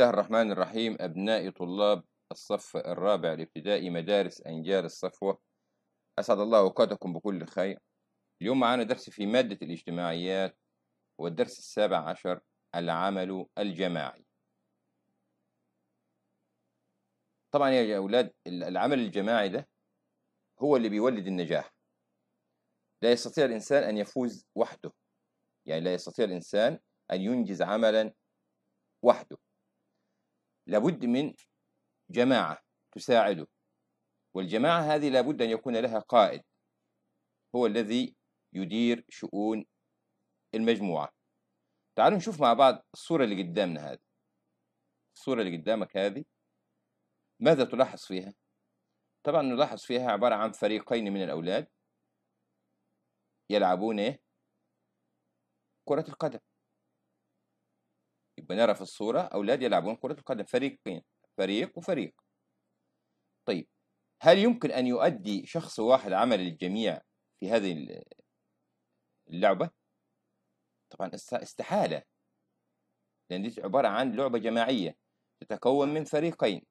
الله الرحمن الرحيم أبناء طلاب الصف الرابع الابتدائي مدارس أنجال الصفوة أسعد الله أوقاتكم بكل خير اليوم معانا درس في مادة الاجتماعيات والدرس السابع عشر العمل الجماعي طبعا يا أولاد العمل الجماعي ده هو اللي بيولد النجاح لا يستطيع الإنسان أن يفوز وحده يعني لا يستطيع الإنسان أن ينجز عملا وحده لابد من جماعة تساعده والجماعة هذه لابد أن يكون لها قائد هو الذي يدير شؤون المجموعة تعالوا نشوف مع بعض الصورة اللي قدامنا هذه الصورة اللي قدامك هذه ماذا تلاحظ فيها؟ طبعا نلاحظ فيها عبارة عن فريقين من الأولاد يلعبون كرة القدم يبقى نرى في الصورة أولاد يلعبون كرة القدم فريقين فريق وفريق طيب هل يمكن أن يؤدي شخص واحد عمل الجميع في هذه اللعبة؟ طبعا استحالة لأن دي عبارة عن لعبة جماعية تتكون من فريقين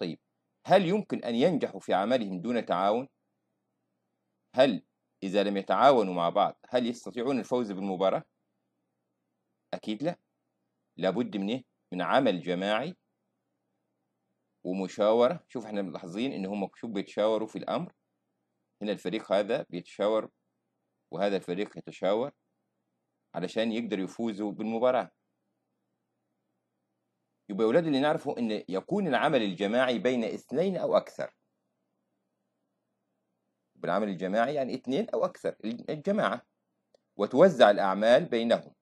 طيب هل يمكن أن ينجحوا في عملهم دون تعاون؟ هل إذا لم يتعاونوا مع بعض هل يستطيعون الفوز بالمباراة؟ أكيد لا لابد من ايه من عمل جماعي ومشاورة شوف احنا ملاحظين ان هم شوف بيتشاوروا في الامر هنا الفريق هذا بيتشاور وهذا الفريق يتشاور علشان يقدر يفوزوا بالمباراة يبقى يا اولاد اللي نعرفه ان يكون العمل الجماعي بين اثنين او اكثر بالعمل الجماعي يعني اثنين او اكثر الجماعة وتوزع الاعمال بينهم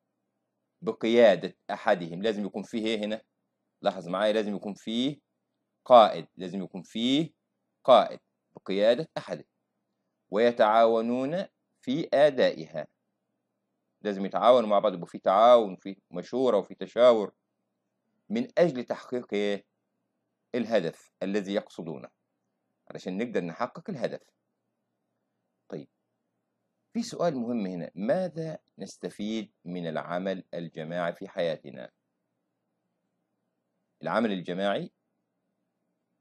بقيادة أحدهم لازم يكون فيه إيه هنا لاحظ معايا لازم يكون فيه قائد لازم يكون فيه قائد بقيادة أحدهم ويتعاونون في أدائها لازم يتعاونوا مع بعض يبقى في تعاون وفي مشورة وفي تشاور من أجل تحقيق إيه الهدف الذي يقصدونه علشان نقدر نحقق الهدف في سؤال مهم هنا ماذا نستفيد من العمل الجماعي في حياتنا العمل الجماعي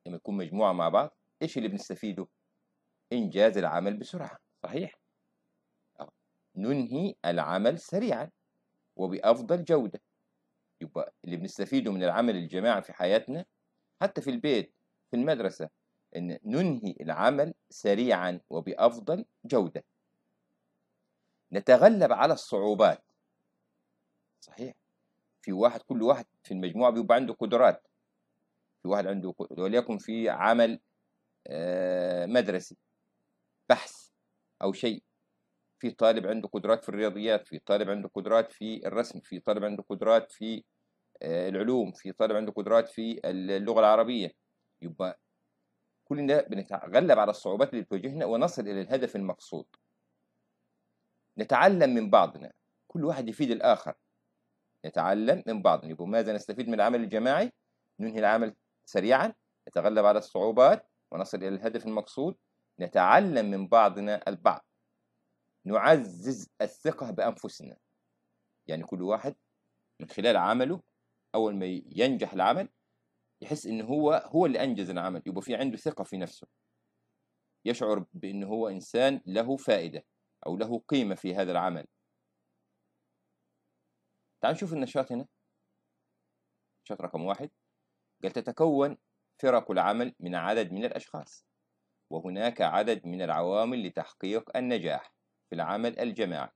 لما يكون مجموعة مع بعض إيش اللي بنستفيده إنجاز العمل بسرعة صحيح ننهي العمل سريعا وبأفضل جودة يبقى اللي بنستفيده من العمل الجماعي في حياتنا حتى في البيت في المدرسة إن ننهي العمل سريعا وبأفضل جودة نتغلب على الصعوبات صحيح في واحد كل واحد في المجموعة بيبقى عنده قدرات في واحد عنده وليكن في عمل آه، مدرسي بحث أو شيء في طالب عنده قدرات في الرياضيات في طالب عنده قدرات في الرسم في طالب عنده قدرات في آه، العلوم في طالب عنده قدرات في اللغة العربية يبقى كلنا بنتغلب على الصعوبات اللي بتواجهنا ونصل إلى الهدف المقصود نتعلم من بعضنا كل واحد يفيد الآخر نتعلم من بعضنا يبقى ماذا نستفيد من العمل الجماعي ننهي العمل سريعا نتغلب على الصعوبات ونصل إلى الهدف المقصود نتعلم من بعضنا البعض نعزز الثقة بأنفسنا يعني كل واحد من خلال عمله أول ما ينجح العمل يحس إن هو هو اللي أنجز العمل يبقى في عنده ثقة في نفسه يشعر بأنه هو إنسان له فائدة أو له قيمة في هذا العمل تعال نشوف النشاط هنا نشاط رقم واحد قال تتكون فرق العمل من عدد من الأشخاص وهناك عدد من العوامل لتحقيق النجاح في العمل الجماعي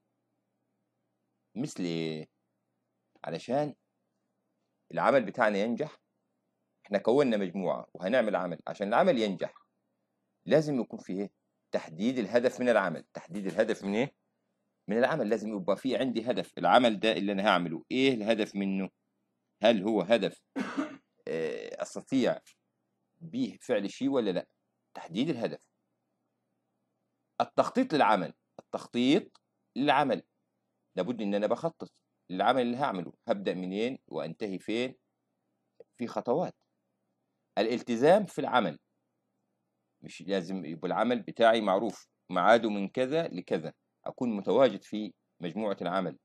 مثل إيه؟ علشان العمل بتاعنا ينجح احنا كونا مجموعة وهنعمل عمل عشان العمل ينجح لازم يكون فيه تحديد الهدف من العمل تحديد الهدف من ايه من العمل لازم يبقى في عندي هدف العمل ده اللي انا هعمله ايه الهدف منه هل هو هدف آه، استطيع به فعل شيء ولا لا تحديد الهدف التخطيط للعمل التخطيط للعمل لابد ان انا بخطط للعمل اللي هعمله هبدا منين وانتهي فين في خطوات الالتزام في العمل مش لازم يبقى العمل بتاعي معروف معاده من كذا لكذا أكون متواجد في مجموعة العمل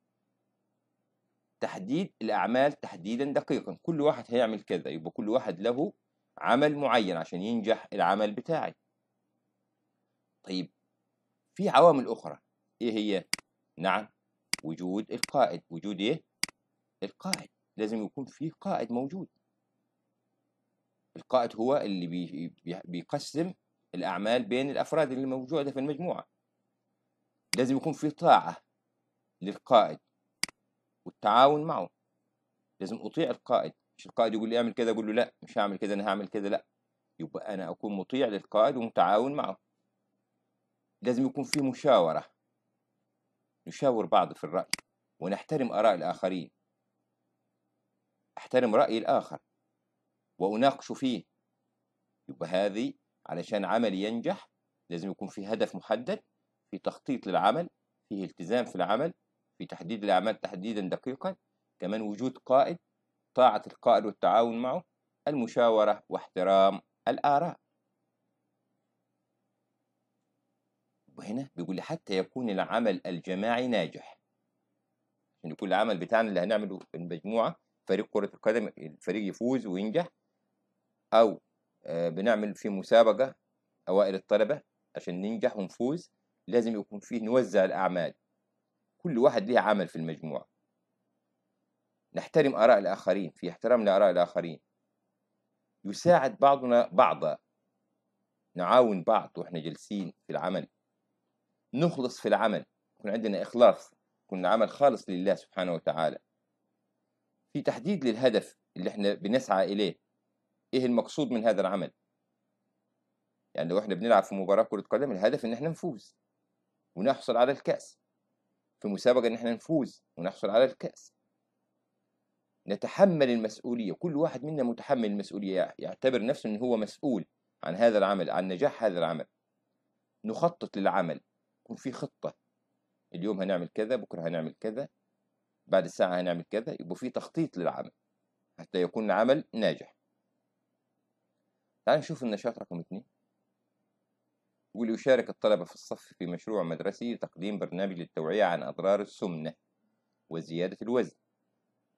تحديد الأعمال تحديدا دقيقا كل واحد هيعمل كذا يبقى كل واحد له عمل معين عشان ينجح العمل بتاعي طيب في عوامل أخرى إيه هي؟ نعم وجود القائد وجود إيه؟ القائد لازم يكون في قائد موجود القائد هو اللي بيقسم الأعمال بين الأفراد اللي موجودة في المجموعة لازم يكون في طاعة للقائد والتعاون معه لازم أطيع القائد مش القائد يقول لي اعمل كذا أقول له لا مش هعمل كذا أنا هعمل كذا لا يبقى أنا أكون مطيع للقائد ومتعاون معه لازم يكون في مشاورة نشاور بعض في الرأي ونحترم آراء الآخرين أحترم رأي الآخر وأناقش فيه يبقى هذه علشان عمل ينجح لازم يكون في هدف محدد في تخطيط للعمل فيه التزام في العمل في تحديد الأعمال تحديدا دقيقا كمان وجود قائد طاعة القائد والتعاون معه المشاورة واحترام الآراء وهنا بيقول لي حتى يكون العمل الجماعي ناجح يعني يكون العمل بتاعنا اللي هنعمله في المجموعة فريق كرة القدم الفريق يفوز وينجح أو آه، بنعمل في مسابقة أوائل الطلبة عشان ننجح ونفوز لازم يكون فيه نوزع الأعمال كل واحد له عمل في المجموعة نحترم آراء الآخرين في احترام لآراء الآخرين يساعد بعضنا بعضا نعاون بعض واحنا جالسين في العمل نخلص في العمل يكون عندنا إخلاص يكون العمل خالص لله سبحانه وتعالى في تحديد للهدف اللي احنا بنسعى إليه ايه المقصود من هذا العمل يعني لو احنا بنلعب في مباراه كره قدم الهدف ان احنا نفوز ونحصل على الكاس في مسابقه ان احنا نفوز ونحصل على الكاس نتحمل المسؤوليه كل واحد منا متحمل المسؤوليه يعتبر نفسه ان هو مسؤول عن هذا العمل عن نجاح هذا العمل نخطط للعمل يكون في خطه اليوم هنعمل كذا بكره هنعمل كذا بعد الساعه هنعمل كذا يبقى في تخطيط للعمل حتى يكون العمل ناجح تعال نشوف النشاط رقم اثنين يقول يشارك الطلبة في الصف في مشروع مدرسي لتقديم برنامج للتوعية عن أضرار السمنة وزيادة الوزن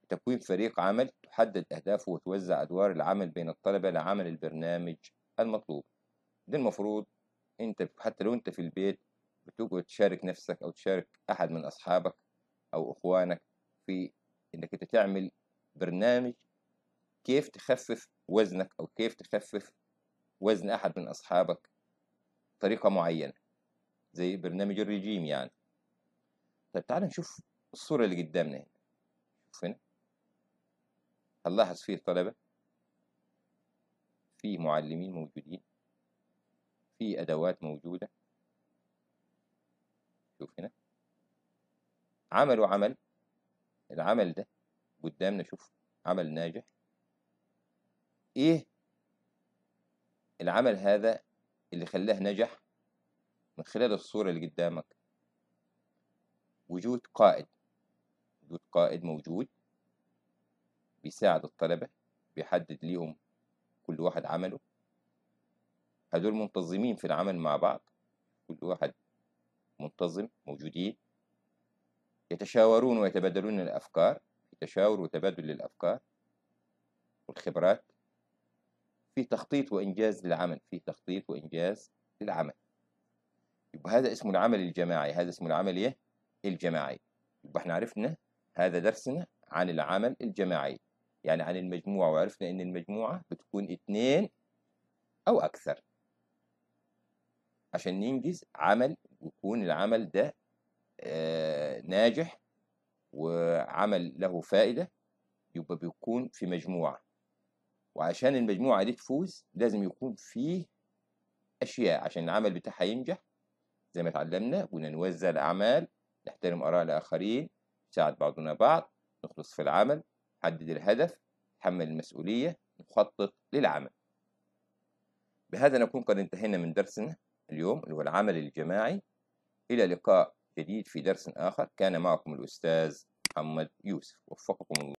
تكوين فريق عمل تحدد أهدافه وتوزع أدوار العمل بين الطلبة لعمل البرنامج المطلوب ده المفروض أنت حتى لو أنت في البيت بتقعد تشارك نفسك أو تشارك أحد من أصحابك أو إخوانك في إنك أنت تعمل برنامج كيف تخفف وزنك أو كيف تخفف وزن أحد من أصحابك بطريقة معينة زي برنامج الرجيم يعني طيب تعال نشوف الصورة اللي قدامنا هنا شوف هنا هنلاحظ فيه طلبة في معلمين موجودين في أدوات موجودة شوف هنا عملوا عمل العمل ده قدامنا شوف عمل ناجح إيه العمل هذا اللي خلاه نجح من خلال الصورة اللي قدامك وجود قائد وجود قائد موجود بيساعد الطلبة بيحدد ليهم كل واحد عمله هدول منتظمين في العمل مع بعض كل واحد منتظم موجودين يتشاورون ويتبادلون الأفكار تشاور وتبادل الأفكار والخبرات في تخطيط وإنجاز للعمل في تخطيط وإنجاز للعمل يبقى هذا اسمه العمل الجماعي هذا اسمه العمل إيه؟ الجماعي يبقى احنا عرفنا هذا درسنا عن العمل الجماعي يعني عن المجموعة وعرفنا إن المجموعة بتكون اتنين أو أكثر عشان ننجز عمل ويكون العمل ده آه ناجح وعمل له فائدة يبقى بيكون في مجموعة وعشان المجموعة دي تفوز لازم يكون فيه أشياء عشان العمل بتاعها ينجح زي ما اتعلمنا قلنا نوزع الأعمال نحترم آراء الآخرين نساعد بعضنا بعض نخلص في العمل نحدد الهدف نتحمل المسؤولية نخطط للعمل بهذا نكون قد انتهينا من درسنا اليوم اللي هو العمل الجماعي إلى لقاء جديد في درس آخر كان معكم الأستاذ محمد يوسف وفقكم الله